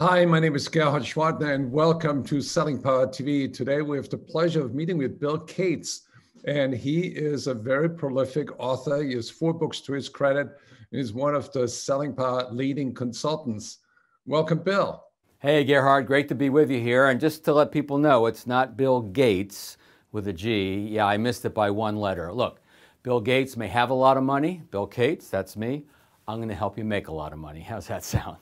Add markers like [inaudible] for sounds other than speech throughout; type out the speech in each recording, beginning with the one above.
Hi, my name is Gerhard Schwartner, and welcome to Selling Power TV. Today, we have the pleasure of meeting with Bill Cates, and he is a very prolific author. He has four books to his credit, and is one of the Selling Power leading consultants. Welcome, Bill. Hey, Gerhard, great to be with you here. And just to let people know, it's not Bill Gates with a G. Yeah, I missed it by one letter. Look, Bill Gates may have a lot of money. Bill Cates, that's me. I'm going to help you make a lot of money. How's that sound?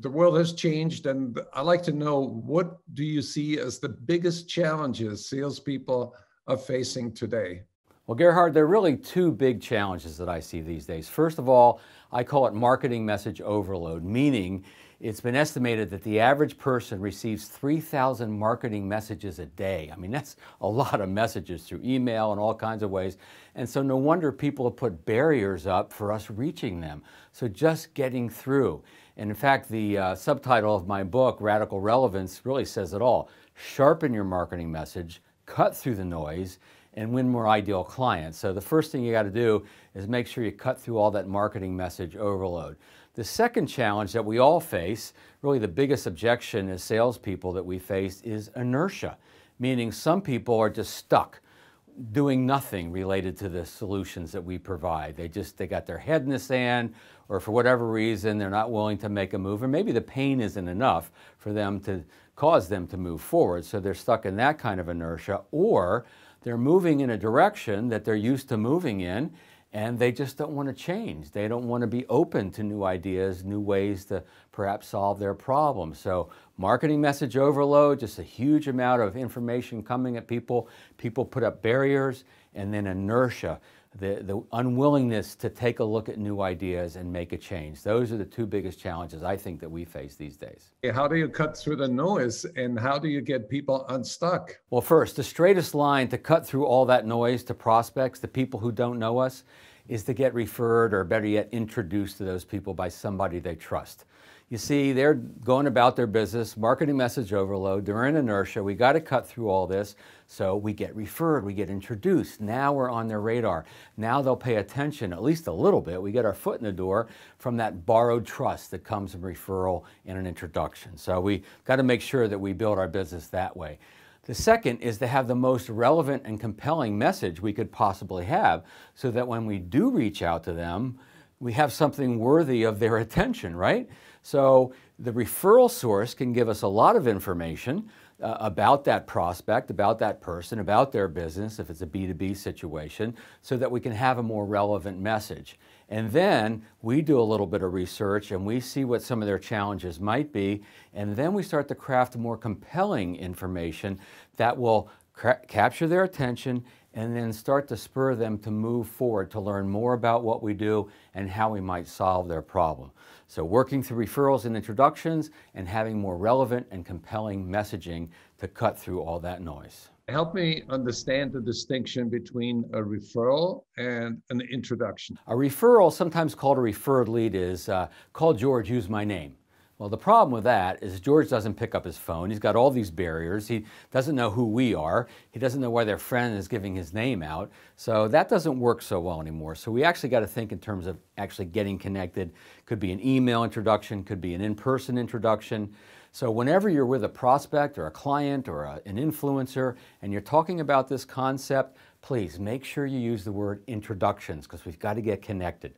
The world has changed, and I like to know what do you see as the biggest challenges salespeople are facing today? Well, Gerhard, there are really two big challenges that I see these days. First of all, I call it marketing message overload, meaning it's been estimated that the average person receives 3,000 marketing messages a day. I mean, [laughs] that's a lot of messages through email and all kinds of ways. And so, no wonder people have put barriers up for us reaching them. So, just getting through. And in fact, the uh, subtitle of my book, Radical Relevance, really says it all. Sharpen your marketing message, cut through the noise, and win more ideal clients. So the first thing you got to do is make sure you cut through all that marketing message overload. The second challenge that we all face, really the biggest objection as salespeople that we face, is inertia, meaning some people are just stuck doing nothing related to the solutions that we provide. They just they got their head in the sand or for whatever reason they're not willing to make a move or maybe the pain isn't enough for them to cause them to move forward. So they're stuck in that kind of inertia or they're moving in a direction that they're used to moving in and they just don't want to change. They don't want to be open to new ideas, new ways to perhaps solve their problems. So, marketing message overload, just a huge amount of information coming at people. People put up barriers and then inertia the, the unwillingness to take a look at new ideas and make a change. Those are the two biggest challenges I think that we face these days. How do you cut through the noise and how do you get people unstuck? Well, first, the straightest line to cut through all that noise to prospects, the people who don't know us, is to get referred or better yet introduced to those people by somebody they trust. You see, they're going about their business, marketing message overload, they're in inertia. We got to cut through all this. So we get referred, we get introduced. Now we're on their radar. Now they'll pay attention at least a little bit. We get our foot in the door from that borrowed trust that comes from referral and an introduction. So we got to make sure that we build our business that way. The second is to have the most relevant and compelling message we could possibly have so that when we do reach out to them, we have something worthy of their [laughs] attention, right? So the referral source can give us a lot of information uh, about that prospect, about that person, about their business, if it's a B2B situation, so that we can have a more relevant message. And then we do a little bit of research and we see what some of their challenges might be. And then we start to craft more compelling information that will capture their attention and then start to spur them to move forward to learn more about what we do and how we might solve their problem. So working through referrals and introductions and having more relevant and compelling messaging to cut through all that noise help me understand the distinction between a referral and an introduction. A referral, sometimes called a referred lead, is uh, call George, use my name. Well, the problem with that is George doesn't pick up his phone. He's got all these barriers. He doesn't know who we are. He doesn't know why their friend is giving his name out. So that doesn't work so well anymore. So we actually got to think in terms of actually getting connected. Could be an email introduction, could be an in person introduction. So whenever you're with a prospect or a client or a, an influencer and you're talking about this concept, please make sure you use the word introductions because we've got to get connected.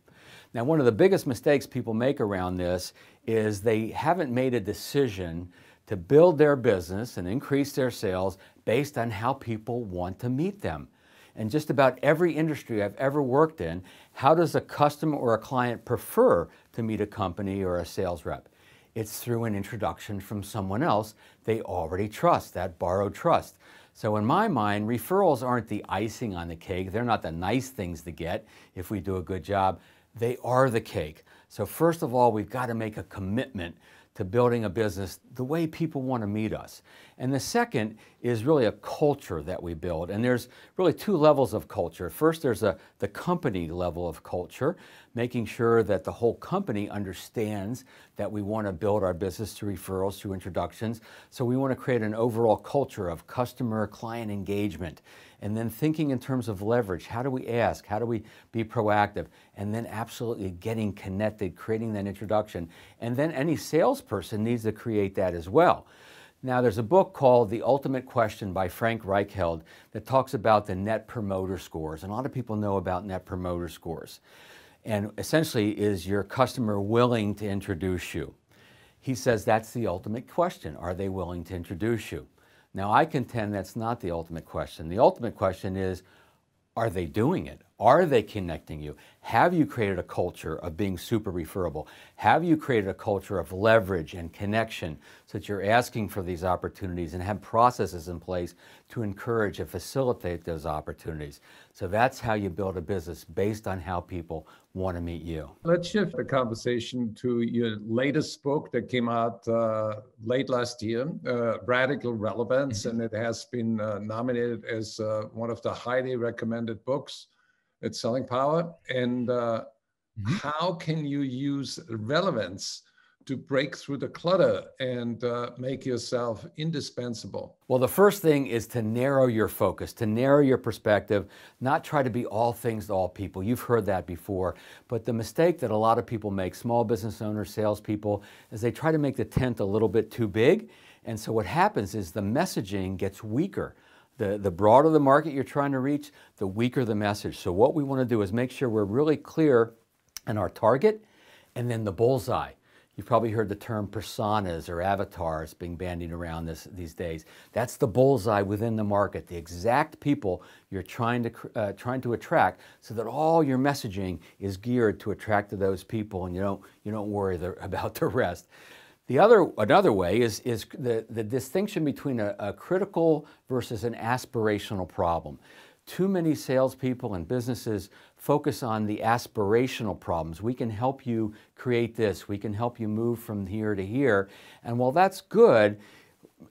Now, one of the biggest mistakes people make around this is they haven't made a decision to build their business and increase their sales based on how people want to meet them. And just about every industry I've ever worked in, how does a customer or a client prefer to meet a company or a sales rep? It's through an introduction from someone else they already trust, that borrowed trust. So in my mind, referrals aren't the icing on the cake. They're not the nice things to get if we do a good job. They are the cake. So first of all, we've got to make a commitment to building a business the way people want to meet us. And the second is really a culture that we build. And there's really two levels of culture. First, there's a, the company level of culture, making sure that the whole company understands that we want to build our business through referrals, through introductions. So we want to create an overall culture of customer client engagement. And then thinking in terms of leverage how do we ask? How do we be proactive? And then absolutely getting connected, creating that introduction. And then any salesperson needs to create that as well. Now, there's a book called The Ultimate Question by Frank Reichheld that talks about the net promoter scores. And a lot of people know about net promoter scores and essentially is your customer willing to introduce you? He says that's the ultimate question. Are they willing to introduce you? Now, I contend that's not the ultimate question. The ultimate question is, are they doing it? Are they connecting you? Have you created a culture of being super referable? Have you created a culture of leverage and connection so that you're asking for these opportunities and have processes in place to encourage and facilitate those opportunities? So that's how you build a business based on how people want to meet you. Let's shift the conversation to your latest book that came out uh, late last year, uh, Radical Relevance, mm-hmm. and it has been uh, nominated as uh, one of the highly recommended books its selling power, and uh, mm-hmm. how can you use relevance to break through the clutter and uh, make yourself indispensable? Well, the first thing is to narrow your focus, to narrow your perspective, not try to be all things to all people. You've heard that before. But the mistake that a lot of people make, small business owners, salespeople, is they try to make the tent a little bit too big. And so what happens is the messaging gets weaker. The, the broader the market you're trying to reach, the weaker the message. So what we want to do is make sure we're really clear in our target and then the bullseye. You've probably heard the term personas or avatars being bandied around this, these days. That's the bullseye within the market, the exact people you're trying to, uh, trying to attract so that all your messaging is geared to attract to those people and you don't, you don't worry the, [laughs] about the rest. The other, another way is, is the, the distinction between a, a critical versus an aspirational problem. Too many salespeople and businesses focus on the aspirational problems. We can help you create this, we can help you move from here to here. And while that's good,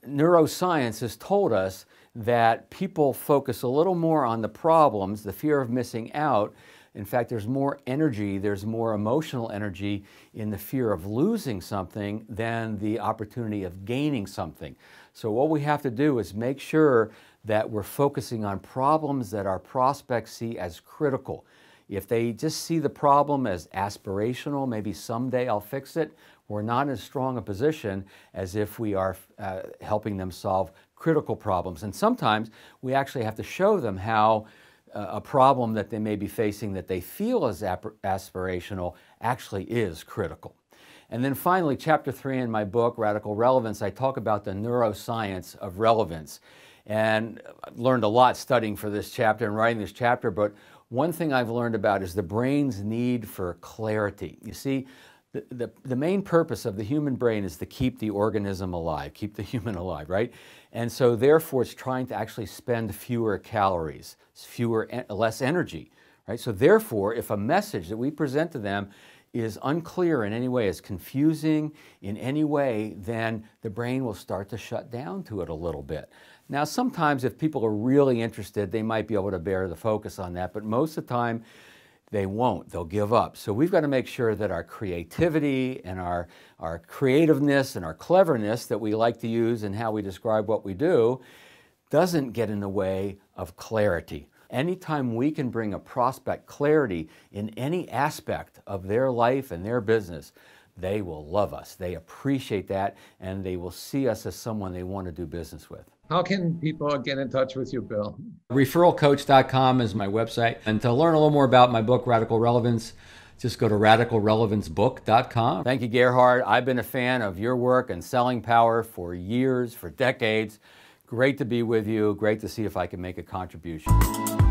neuroscience has told us that people focus a little more on the problems, the fear of missing out, in fact, there's more energy, there's more emotional energy in the fear of losing something than the opportunity of gaining something. So, what we have to do is make sure that we're focusing on problems that our prospects see as critical. If they just see the problem as aspirational, maybe someday I'll fix it, we're not in as strong a position as if we are uh, helping them solve critical problems. And sometimes we actually have to show them how a problem that they may be facing that they feel is aspirational actually is critical. And then finally, chapter three in my book, Radical Relevance, I talk about the neuroscience of relevance. And I've learned a lot studying for this chapter and writing this chapter, but one thing I've learned about is the brain's need for clarity. You see, the, the, main purpose of the human brain is to keep the organism alive, keep the [laughs] human alive, right? And so therefore it's trying to actually spend fewer calories, fewer, less energy, right? So therefore, if a message that we present to them is unclear in any way, is confusing in any way, then the brain will start to shut down to it a little bit. Now, sometimes if people are really interested, they might be able to bear the focus on that, but most of the time, they won't. They'll give up. So we've got to make sure that our creativity and our, our creativeness and our cleverness that we like to use and how we describe what we do doesn't get in the way of clarity. Anytime we can bring a prospect clarity in any aspect of their life and their business, they will love us. They appreciate that and they will see us as someone they want to do business with. How can people get in touch with you, Bill? Referralcoach.com is my website. And to learn a little more about my book, Radical Relevance, just go to radicalrelevancebook.com. Thank you, Gerhard. I've been a fan of your work and selling power for years, for decades. Great to be with you. Great to see if I can make a contribution.